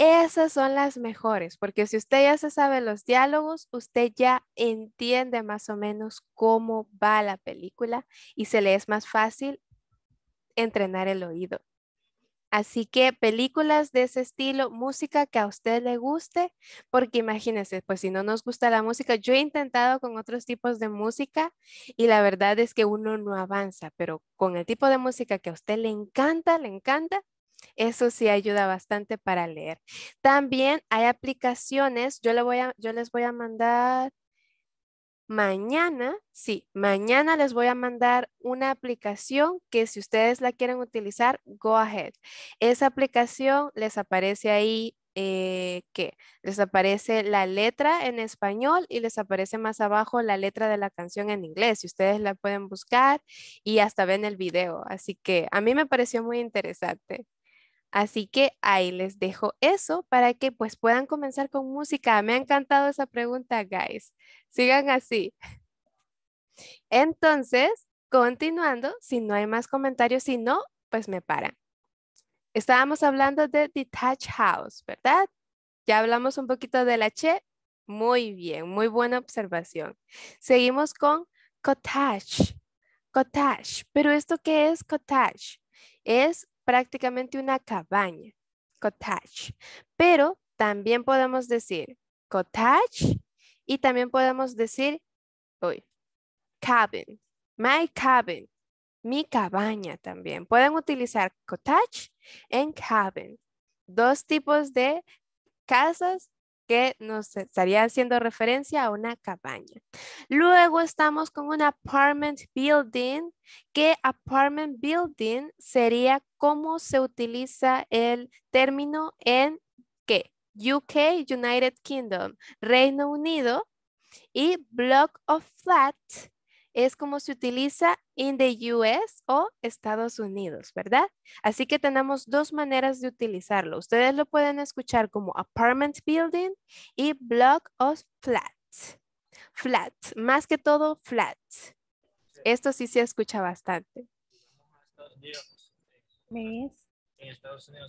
Esas son las mejores, porque si usted ya se sabe los diálogos, usted ya entiende más o menos cómo va la película y se le es más fácil entrenar el oído. Así que películas de ese estilo, música que a usted le guste, porque imagínense, pues si no nos gusta la música, yo he intentado con otros tipos de música y la verdad es que uno no avanza, pero con el tipo de música que a usted le encanta, le encanta, eso sí ayuda bastante para leer. También hay aplicaciones, yo, les voy a mandar mañana, sí, mañana les voy a mandar una aplicación que si ustedes la quieren utilizar, go ahead. Esa aplicación les aparece ahí eh, que les aparece la letra en español y les aparece más abajo la letra de la canción en inglés. ustedes la pueden buscar y hasta ven el video. Así que a mí me pareció muy interesante. Así que ahí les dejo eso para que pues puedan comenzar con música. Me ha encantado esa pregunta, guys. Sigan así. Entonces, continuando, si no hay más comentarios, si no, pues me paran. Estábamos hablando de detached house, ¿verdad? Ya hablamos un poquito de la che. Muy bien, muy buena observación. Seguimos con cottage. Cottage. ¿Pero esto qué es cottage? Es prácticamente una cabaña, cottage. Pero también podemos decir cottage y también podemos decir cabin, my cabin, mi cabaña también. Pueden utilizar cottage en cabin. Dos tipos de casas que nos estaría haciendo referencia a una cabaña. Luego estamos con un apartment building, que apartment building sería cómo se utiliza el término en qué? UK, United Kingdom, Reino Unido y block of Flat es como se utiliza in the US o Estados Unidos, ¿verdad? Así que tenemos dos maneras de utilizarlo. Ustedes lo pueden escuchar como apartment building y block of flats. Flat, más que todo flat. Esto sí se escucha bastante.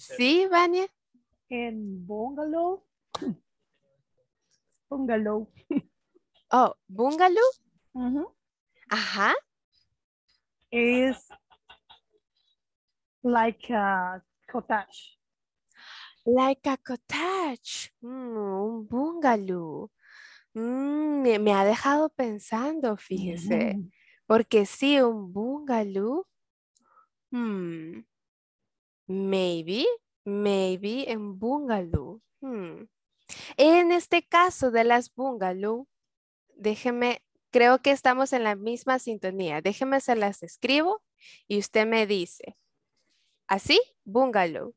Sí, Vania. En bungalow. Bungalow. Oh, bungalow. Ajá. Is like a cottage. Like a cottage. Mm, un bungalow. Mm, me, ha dejado pensando, fíjese. Mm. Porque si un bungalow. Hmm. Maybe, maybe en bungalow. Hmm. En este caso de las bungalows déjeme Creo que estamos en la misma sintonía. Déjeme se las escribo y usted me dice. Así, bungalow.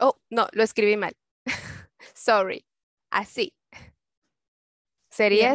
Oh, no, lo escribí mal. Sorry. Así. Sería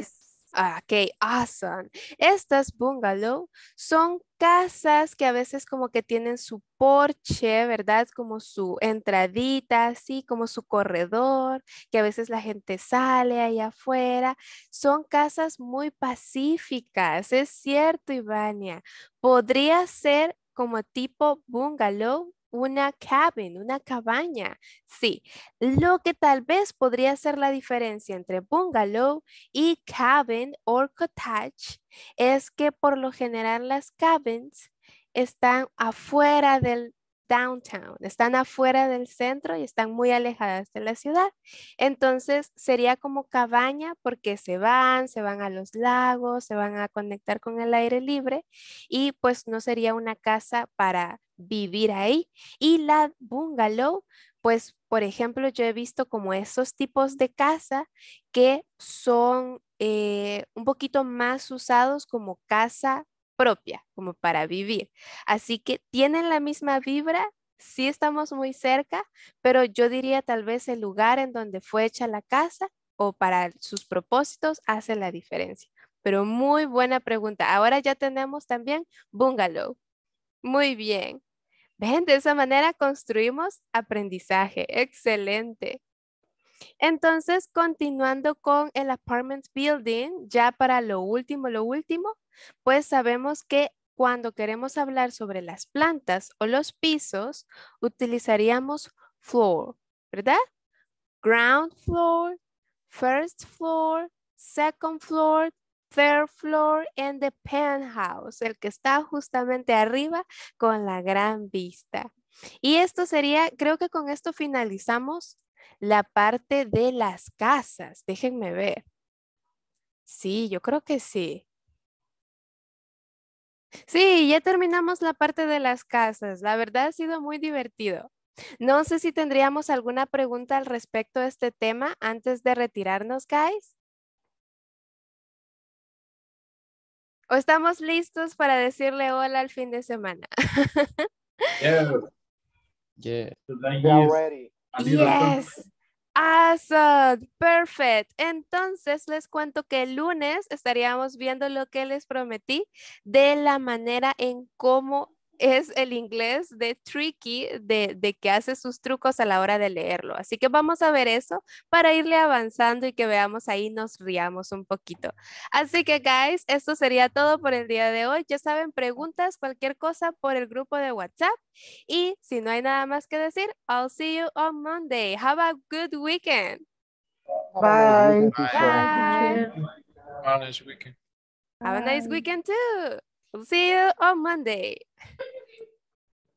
Ah, ok, awesome. Estas bungalow son casas que a veces como que tienen su porche, ¿verdad? Como su entradita, así como su corredor, que a veces la gente sale ahí afuera. Son casas muy pacíficas, es cierto, Ivania. Podría ser como tipo bungalow una cabin, una cabaña. Sí, lo que tal vez podría ser la diferencia entre bungalow y cabin o cottage es que por lo general las cabins están afuera del downtown, están afuera del centro y están muy alejadas de la ciudad. Entonces sería como cabaña porque se van, se van a los lagos, se van a conectar con el aire libre y pues no sería una casa para vivir ahí. Y la bungalow, pues, por ejemplo, yo he visto como esos tipos de casa que son eh, un poquito más usados como casa propia, como para vivir. Así que tienen la misma vibra, si estamos muy cerca, pero yo diría tal vez el lugar en donde fue hecha la casa o para sus propósitos hace la diferencia. Pero muy buena pregunta. Ahora ya tenemos también bungalow. Muy bien. ¿Ven? De esa manera construimos aprendizaje. Excelente. Entonces, continuando con el apartment building, ya para lo último, lo último, pues sabemos que cuando queremos hablar sobre las plantas o los pisos, utilizaríamos floor, ¿verdad? Ground floor, first floor, second floor, third floor and the penthouse, el que está justamente arriba con la gran vista. Y esto sería, creo que con esto finalizamos la parte de las casas. Déjenme ver. Sí, yo creo que sí. Sí, ya terminamos la parte de las casas. La verdad ha sido muy divertido. No sé si tendríamos alguna pregunta al respecto de este tema antes de retirarnos, guys. estamos listos para decirle hola al fin de semana. yeah. Yes. Awesome, perfect. Entonces les cuento que el lunes estaríamos viendo lo que les prometí de la manera en cómo es el inglés de tricky, de, que hace sus trucos a la hora de leerlo. Así que vamos a ver eso para irle avanzando y que veamos ahí, nos riamos un poquito. Así que, guys, esto sería todo por el día de hoy. Ya saben, preguntas, cualquier cosa por el grupo de WhatsApp. Y si no hay nada más que decir, I'll see you on Monday. Have a good weekend. Bye. Have a nice weekend Have a nice weekend too. see you on Monday.